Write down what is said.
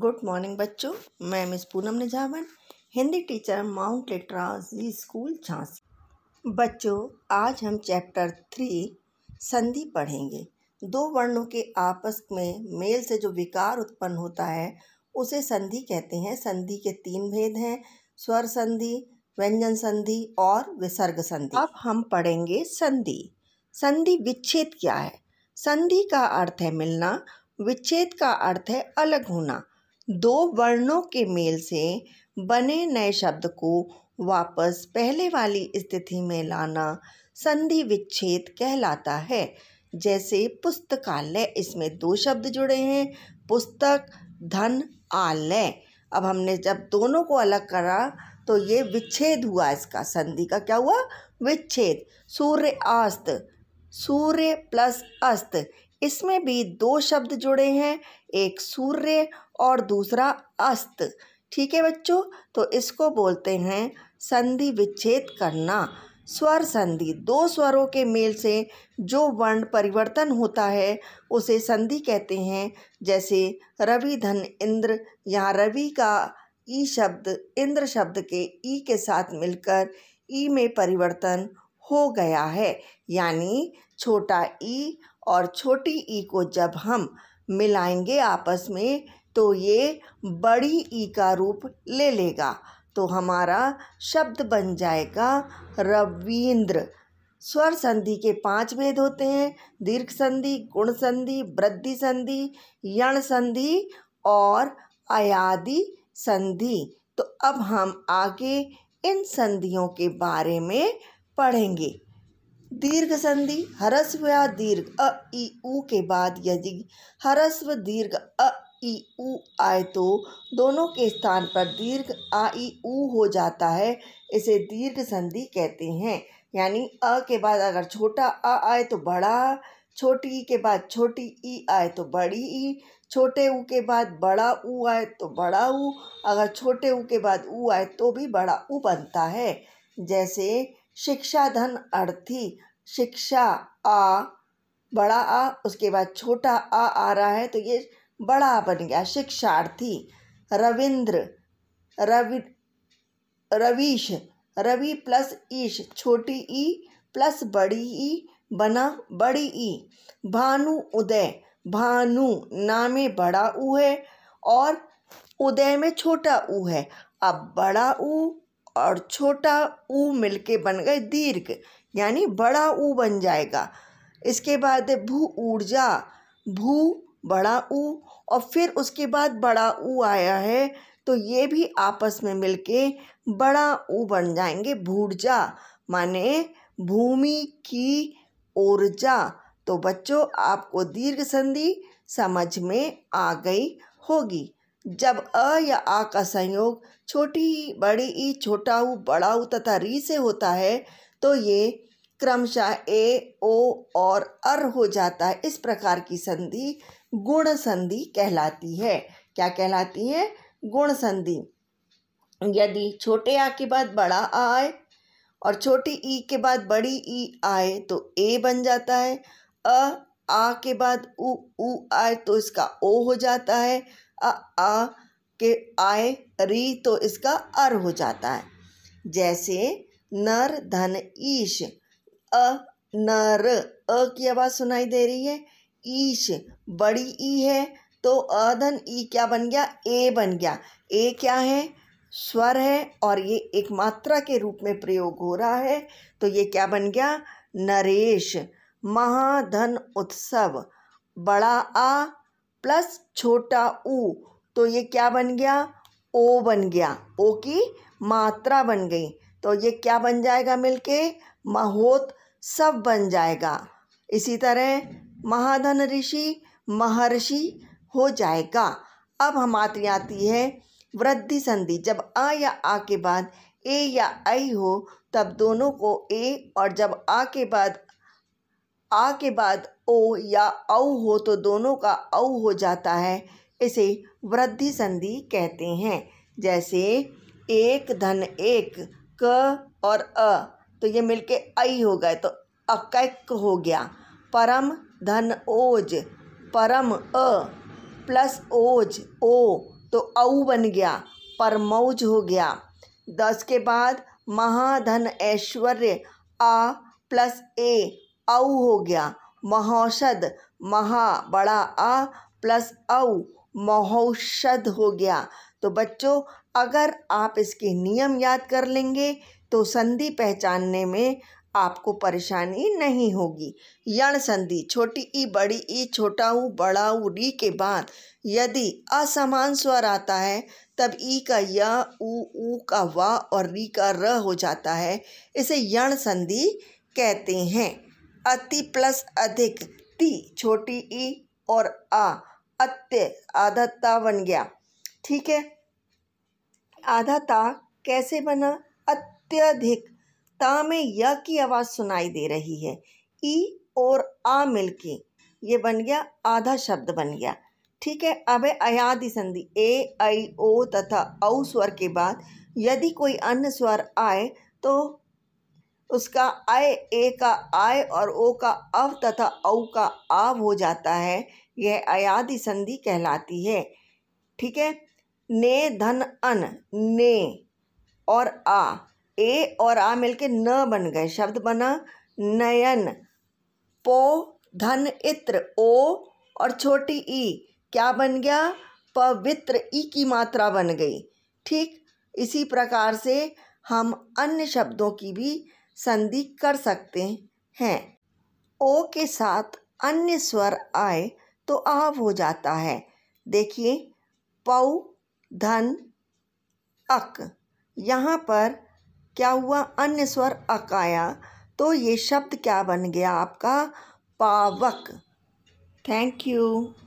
good morning बच्चों मैं miss Poonam Nizaman Hindi teacher Mount Litera school Jhansi बच्चों आज हम चैप्टर थ्री संधि पढ़ेंगे दो वर्णों के आपस में मेल से जो विकार उत्पन्न होता है उसे संधि कहते हैं संधि के तीन भेद हैं स्वर संधि व्यंजन संधि और विसर्ग संधि अब हम पढ़ेंगे संधि संधि विच्छेद क्या है संधि का अर्थ है मिलना विच्छेद का अर्थ है अलग होना दो वर्णों के मेल से बने नए शब्द को वापस पहले वाली स्थिति में लाना संधि विच्छेद कहलाता है जैसे पुस्तकालय इसमें दो शब्द जुड़े हैं पुस्तक धन आलय अब हमने जब दोनों को अलग करा तो ये विच्छेद हुआ इसका संधि का क्या हुआ विच्छेद सूर्य अस्त सूर्य प्लस अस्त इसमें भी दो शब्द जुड़े हैं एक सूर्य और दूसरा अस्त ठीक है बच्चों तो इसको बोलते हैं संधि विच्छेद करना स्वर संधि दो स्वरों के मेल से जो वर्ण परिवर्तन होता है उसे संधि कहते हैं जैसे रवि धन इंद्र यहाँ रवि का ई शब्द इंद्र शब्द के ई के साथ मिलकर ई में परिवर्तन हो गया है यानी छोटा ई और छोटी ई को जब हम मिलाएंगे आपस में तो ये बड़ी ई का रूप ले लेगा तो हमारा शब्द बन जाएगा रविंद्र स्वर संधि के पांच भेद होते हैं दीर्घ संधि गुण संधि वृद्धि संधि यण संधि और अयादि संधि तो अब हम आगे इन संधियों के बारे में पढ़ेंगे दीर्घ संधि हरस्व या दीर्घ अ ई उ के बाद यदि हरस्व दीर्घ अ ई उ आए तो दोनों के स्थान पर दीर्घ आ ई उ हो जाता है इसे दीर्घ संधि कहते हैं यानी अ के बाद अगर छोटा अ आए तो बड़ा छोटी ई के बाद छोटी ई आए तो बड़ी ई छोटे ऊ के बाद बड़ा ऊ आए तो बड़ा ऊ अगर छोटे ऊ के बाद ऊ आए तो भी बड़ा ऊ बनता है जैसे शिक्षा धन अर्थी शिक्षा आ बड़ा आ उसके बाद छोटा आ आ रहा है तो ये बड़ा बन गया शिक्षार्थी रविंद्र रवि रवीश रवि प्लस ईश छोटी ई प्लस बड़ी ई बना बड़ी ई भानु उदय भानु ना में बड़ा ऊ है और उदय में छोटा ऊ है अब बड़ा ऊ और छोटा ऊ मिलके बन गए दीर्घ यानी बड़ा ऊ बन जाएगा इसके बाद भू ऊर्जा भू बड़ा ऊ और फिर उसके बाद बड़ा ऊ आया है तो ये भी आपस में मिलके बड़ा ऊ बन जाएंगे भूर्जा माने भूमि की ऊर्जा तो बच्चों आपको दीर्घ संधि समझ में आ गई होगी जब अ या आ का संयोग छोटी बड़ी ई छोटा ऊ बड़ा ऊ तथा री से होता है तो ये क्रमशः ए ओ और अर हो जाता है इस प्रकार की संधि गुण संधि कहलाती है क्या कहलाती है गुण संधि यदि छोटे आ के बाद बड़ा आ आए और छोटी ई के बाद बड़ी ई आए तो ए बन जाता है अ आ के बाद उ ऊ आए तो इसका ओ हो जाता है अ अ के आय री तो इसका अर हो जाता है जैसे नर धन ईश अ नर अ की आवाज़ सुनाई दे रही है ईश बड़ी ई है तो अ धन ई क्या बन गया ए बन गया ए क्या है स्वर है और ये एक मात्रा के रूप में प्रयोग हो रहा है तो ये क्या बन गया नरेश महाधन उत्सव बड़ा आ प्लस छोटा ऊ तो ये क्या बन गया ओ बन गया ओ की मात्रा बन गई तो ये क्या बन जाएगा मिलके महोत सब बन जाएगा इसी तरह महाधन ऋषि महर्षि हो जाएगा अब हम आती है वृद्धि संधि जब आ या आ के बाद ए या आई हो तब दोनों को ए और जब आ के बाद आ के बाद ओ या औ हो तो दोनों का औ हो जाता है इसे वृद्धि संधि कहते हैं जैसे एक धन एक क और अ तो ये मिलके आई हो गए तो अकैक हो गया परम धन ओज परम अ प्लस ओज ओ तो औ बन गया परमौज हो गया दस के बाद महाधन ऐश्वर्य आ प्लस ए औ हो गया महौषध महा बड़ा आ प्लस औ महौषध हो गया तो बच्चों अगर आप इसके नियम याद कर लेंगे तो संधि पहचानने में आपको परेशानी नहीं होगी यण संधि छोटी ई बड़ी ई छोटा ऊ बड़ा ऊ री के बाद यदि असमान स्वर आता है तब ई का य ऊ का वा और री का र हो जाता है इसे यण संधि कहते हैं अति प्लस अधिक ती छोटी ई और आ अत्य आधा बन गया ठीक है आधा ता कैसे बना अत्यधिक ता में य की आवाज़ सुनाई दे रही है ई और आ मिलके ये बन गया आधा शब्द बन गया ठीक है अब है संधि ए आई ओ तथा औ स्वर के बाद यदि कोई अन्य स्वर आए तो उसका आय ए का आय और ओ का अव तथा औ का आव हो जाता है यह अयादि संधि कहलाती है ठीक है ने धन अन ने और आ ए और आ मिलके न बन गए शब्द बना नयन पो धन इत्र ओ और छोटी ई क्या बन गया पवित्र ई की मात्रा बन गई ठीक इसी प्रकार से हम अन्य शब्दों की भी संधि कर सकते हैं ओ के साथ अन्य स्वर आए तो आव हो जाता है देखिए पौ धन अक यहाँ पर क्या हुआ अन्य स्वर अक आया तो ये शब्द क्या बन गया आपका पावक थैंक यू